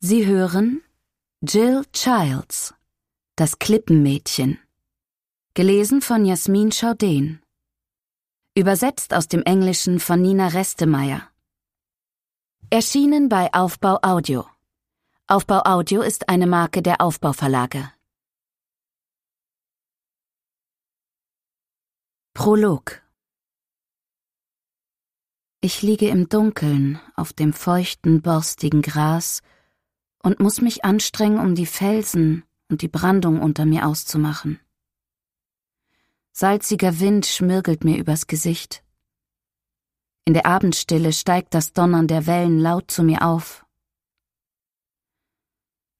Sie hören Jill Childs, das Klippenmädchen. Gelesen von Jasmin Schauden. Übersetzt aus dem Englischen von Nina Restemeyer. Erschienen bei Aufbau Audio. Aufbau Audio ist eine Marke der Aufbauverlage. Prolog Ich liege im Dunkeln auf dem feuchten, borstigen Gras und muss mich anstrengen, um die Felsen und die Brandung unter mir auszumachen. Salziger Wind schmirgelt mir übers Gesicht. In der Abendstille steigt das Donnern der Wellen laut zu mir auf.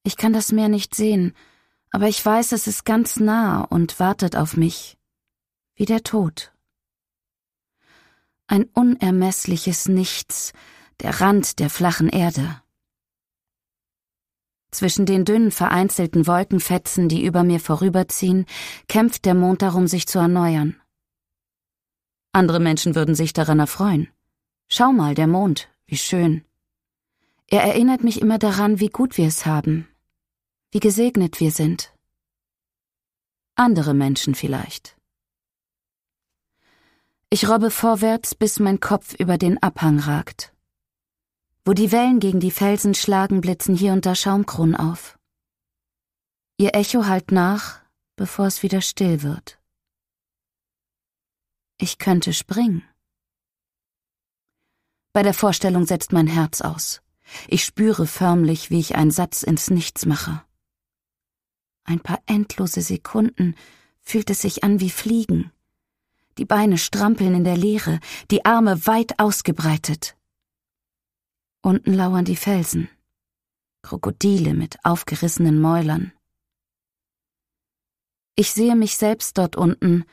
Ich kann das Meer nicht sehen, aber ich weiß, es ist ganz nah und wartet auf mich, wie der Tod. Ein unermessliches Nichts, der Rand der flachen Erde. Zwischen den dünnen vereinzelten Wolkenfetzen, die über mir vorüberziehen, kämpft der Mond darum, sich zu erneuern. Andere Menschen würden sich daran erfreuen. Schau mal, der Mond, wie schön. Er erinnert mich immer daran, wie gut wir es haben, wie gesegnet wir sind. Andere Menschen vielleicht. Ich robbe vorwärts, bis mein Kopf über den Abhang ragt. Wo die Wellen gegen die Felsen schlagen, blitzen hier und da Schaumkronen auf. Ihr Echo hallt nach, bevor es wieder still wird. Ich könnte springen. Bei der Vorstellung setzt mein Herz aus. Ich spüre förmlich, wie ich einen Satz ins Nichts mache. Ein paar endlose Sekunden fühlt es sich an wie Fliegen. Die Beine strampeln in der Leere, die Arme weit ausgebreitet. Unten lauern die Felsen. Krokodile mit aufgerissenen Mäulern. Ich sehe mich selbst dort unten,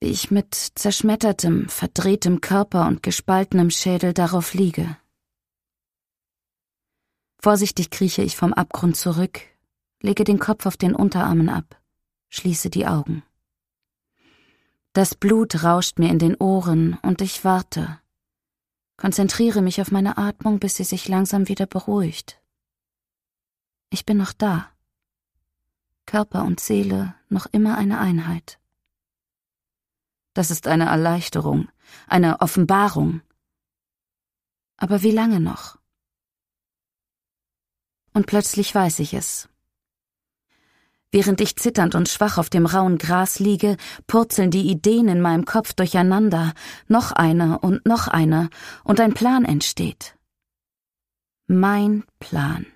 wie ich mit zerschmettertem, verdrehtem Körper und gespaltenem Schädel darauf liege. Vorsichtig krieche ich vom Abgrund zurück, lege den Kopf auf den Unterarmen ab, schließe die Augen. Das Blut rauscht mir in den Ohren und ich warte, konzentriere mich auf meine Atmung, bis sie sich langsam wieder beruhigt. Ich bin noch da. Körper und Seele noch immer eine Einheit. Das ist eine Erleichterung, eine Offenbarung. Aber wie lange noch? Und plötzlich weiß ich es. Während ich zitternd und schwach auf dem rauen Gras liege, purzeln die Ideen in meinem Kopf durcheinander, noch eine und noch eine, und ein Plan entsteht. Mein Plan.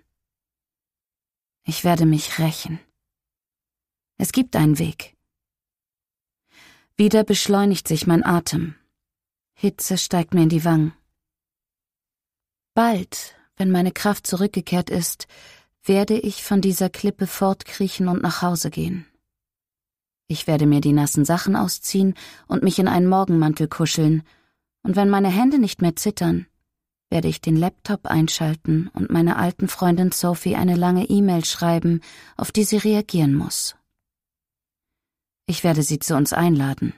Ich werde mich rächen. Es gibt einen Weg. Wieder beschleunigt sich mein Atem. Hitze steigt mir in die Wangen. Bald, wenn meine Kraft zurückgekehrt ist, werde ich von dieser Klippe fortkriechen und nach Hause gehen. Ich werde mir die nassen Sachen ausziehen und mich in einen Morgenmantel kuscheln, und wenn meine Hände nicht mehr zittern, werde ich den Laptop einschalten und meiner alten Freundin Sophie eine lange E-Mail schreiben, auf die sie reagieren muss. Ich werde sie zu uns einladen,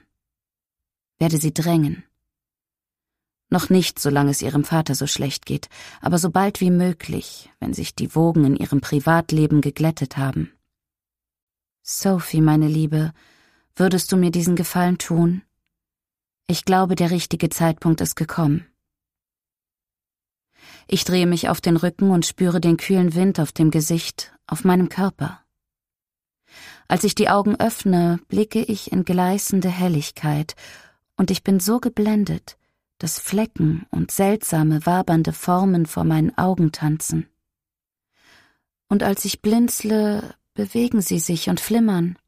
werde sie drängen, noch nicht, solange es ihrem Vater so schlecht geht, aber so bald wie möglich, wenn sich die Wogen in ihrem Privatleben geglättet haben. Sophie, meine Liebe, würdest du mir diesen Gefallen tun? Ich glaube, der richtige Zeitpunkt ist gekommen. Ich drehe mich auf den Rücken und spüre den kühlen Wind auf dem Gesicht, auf meinem Körper. Als ich die Augen öffne, blicke ich in gleißende Helligkeit, und ich bin so geblendet, dass Flecken und seltsame wabernde Formen vor meinen Augen tanzen. Und als ich blinzle, bewegen sie sich und flimmern.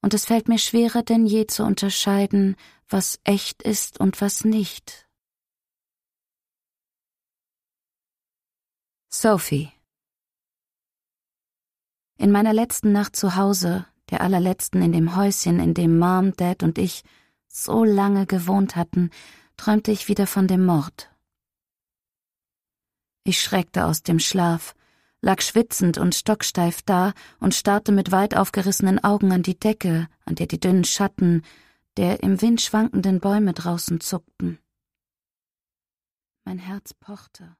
Und es fällt mir schwerer denn je zu unterscheiden, was echt ist und was nicht. Sophie In meiner letzten Nacht zu Hause, der allerletzten in dem Häuschen, in dem Mom, Dad und ich so lange gewohnt hatten, träumte ich wieder von dem Mord. Ich schreckte aus dem Schlaf, lag schwitzend und stocksteif da und starrte mit weit aufgerissenen Augen an die Decke, an der die dünnen Schatten der im Wind schwankenden Bäume draußen zuckten. Mein Herz pochte.